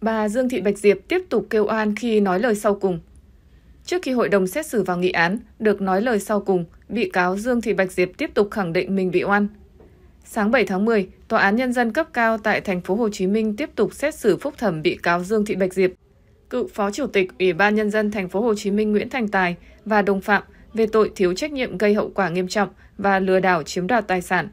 Bà Dương Thị Bạch Diệp tiếp tục kêu oan khi nói lời sau cùng. Trước khi hội đồng xét xử vào nghị án, được nói lời sau cùng, bị cáo Dương Thị Bạch Diệp tiếp tục khẳng định mình bị oan. Sáng 7 tháng 10, Tòa án Nhân dân cấp cao tại thành phố Hồ Chí Minh tiếp tục xét xử phúc thẩm bị cáo Dương Thị Bạch Diệp, cựu Phó Chủ tịch Ủy ban Nhân dân thành phố Hồ Chí Minh Nguyễn Thành Tài và đồng phạm về tội thiếu trách nhiệm gây hậu quả nghiêm trọng và lừa đảo chiếm đoạt tài sản.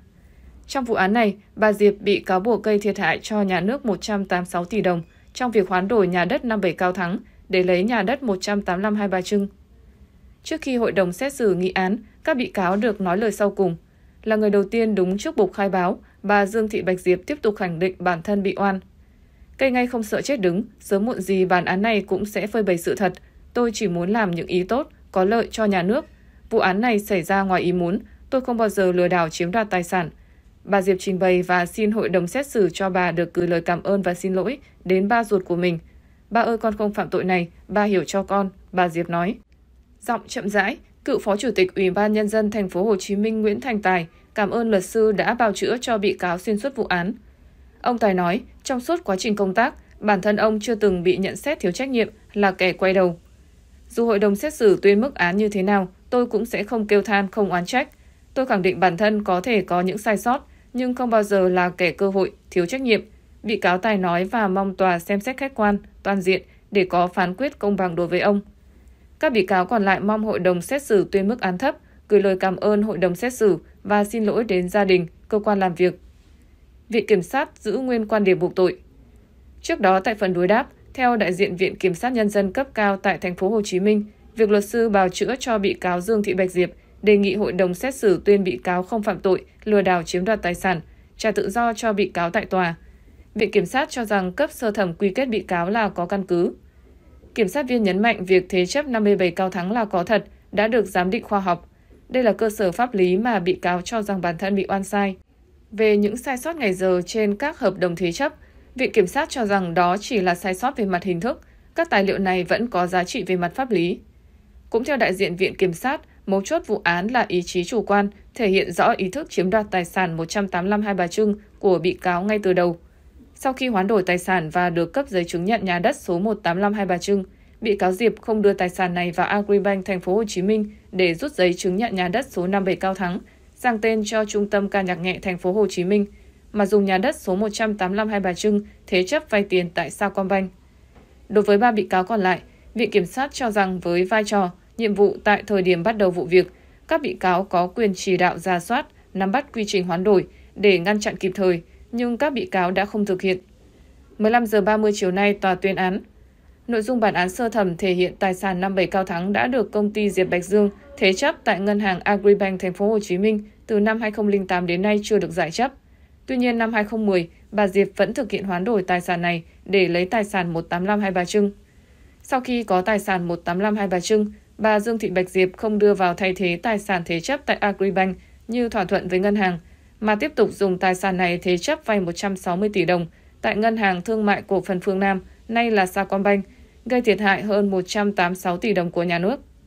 Trong vụ án này, bà Diệp bị cáo buộc gây thiệt hại cho nhà nước 186 tỷ đồng – trong việc hoán đổi nhà đất 57 Cao Thắng để lấy nhà đất 185 Hai Bà Trưng. Trước khi hội đồng xét xử nghị án, các bị cáo được nói lời sau cùng. Là người đầu tiên đúng trước bục khai báo, bà Dương Thị Bạch Diệp tiếp tục khẳng định bản thân bị oan. Cây ngay không sợ chết đứng, sớm muộn gì bản án này cũng sẽ phơi bày sự thật. Tôi chỉ muốn làm những ý tốt, có lợi cho nhà nước. Vụ án này xảy ra ngoài ý muốn, tôi không bao giờ lừa đảo chiếm đoạt tài sản – Bà Diệp trình bày và xin hội đồng xét xử cho bà được gửi lời cảm ơn và xin lỗi đến ba ruột của mình. Ba ơi con không phạm tội này, ba hiểu cho con, bà Diệp nói. Giọng chậm rãi, cựu Phó Chủ tịch Ủy ban Nhân dân thành phố Hồ Chí Minh Nguyễn Thành Tài cảm ơn luật sư đã bào chữa cho bị cáo xuyên suốt vụ án. Ông Tài nói, trong suốt quá trình công tác, bản thân ông chưa từng bị nhận xét thiếu trách nhiệm là kẻ quay đầu. Dù hội đồng xét xử tuyên mức án như thế nào, tôi cũng sẽ không kêu than, không oán trách. Tôi khẳng định bản thân có thể có những sai sót, nhưng không bao giờ là kẻ cơ hội, thiếu trách nhiệm. Bị cáo Tài nói và mong tòa xem xét khách quan, toàn diện để có phán quyết công bằng đối với ông. Các bị cáo còn lại mong hội đồng xét xử tuyên mức án thấp, gửi lời cảm ơn hội đồng xét xử và xin lỗi đến gia đình, cơ quan làm việc. Viện Kiểm sát giữ nguyên quan điểm buộc tội. Trước đó tại phần đối đáp, theo đại diện Viện Kiểm sát Nhân dân cấp cao tại thành phố Hồ Chí Minh, việc luật sư bào chữa cho bị cáo Dương Thị Bạch Diệp – đề nghị hội đồng xét xử tuyên bị cáo không phạm tội, lừa đảo chiếm đoạt tài sản, trả tự do cho bị cáo tại tòa. Viện Kiểm sát cho rằng cấp sơ thẩm quy kết bị cáo là có căn cứ. Kiểm sát viên nhấn mạnh việc thế chấp 57 cao thắng là có thật, đã được giám định khoa học. Đây là cơ sở pháp lý mà bị cáo cho rằng bản thân bị oan sai. Về những sai sót ngày giờ trên các hợp đồng thế chấp, Viện Kiểm sát cho rằng đó chỉ là sai sót về mặt hình thức, các tài liệu này vẫn có giá trị về mặt pháp lý. Cũng theo đại diện Viện Kiểm sát, Mấu chốt vụ án là ý chí chủ quan, thể hiện rõ ý thức chiếm đoạt tài sản 185 Hai Bà Trưng của bị cáo ngay từ đầu. Sau khi hoán đổi tài sản và được cấp giấy chứng nhận nhà đất số 185 Hai Bà Trưng, bị cáo Diệp không đưa tài sản này vào Agribank thành phố Hồ Chí Minh để rút giấy chứng nhận nhà đất số 57 Cao Thắng, sang tên cho Trung tâm ca nhạc nhẹ thành phố Hồ Chí Minh, mà dùng nhà đất số 185 Hai Bà Trưng thế chấp vay tiền tại Sacombank. Đối với ba bị cáo còn lại, Viện Kiểm sát cho rằng với vai trò nhiệm vụ tại thời điểm bắt đầu vụ việc, các bị cáo có quyền chỉ đạo ra soát, nắm bắt quy trình hoán đổi để ngăn chặn kịp thời, nhưng các bị cáo đã không thực hiện. 15 giờ 30 chiều nay tòa tuyên án. Nội dung bản án sơ thẩm thể hiện tài sản 57 Cao Thắng đã được công ty Diệp Bạch Dương thế chấp tại ngân hàng Agribank thành phố Hồ Chí Minh từ năm 2008 đến nay chưa được giải chấp. Tuy nhiên năm 2010, bà Diệp vẫn thực hiện hoán đổi tài sản này để lấy tài sản 185 Hai Bà Trưng. Sau khi có tài sản 185 Hai Bà Trưng, bà Dương Thị Bạch Diệp không đưa vào thay thế tài sản thế chấp tại Agribank như thỏa thuận với ngân hàng, mà tiếp tục dùng tài sản này thế chấp vay 160 tỷ đồng tại Ngân hàng Thương mại Cổ phần Phương Nam, nay là Sacombank, gây thiệt hại hơn 186 tỷ đồng của nhà nước.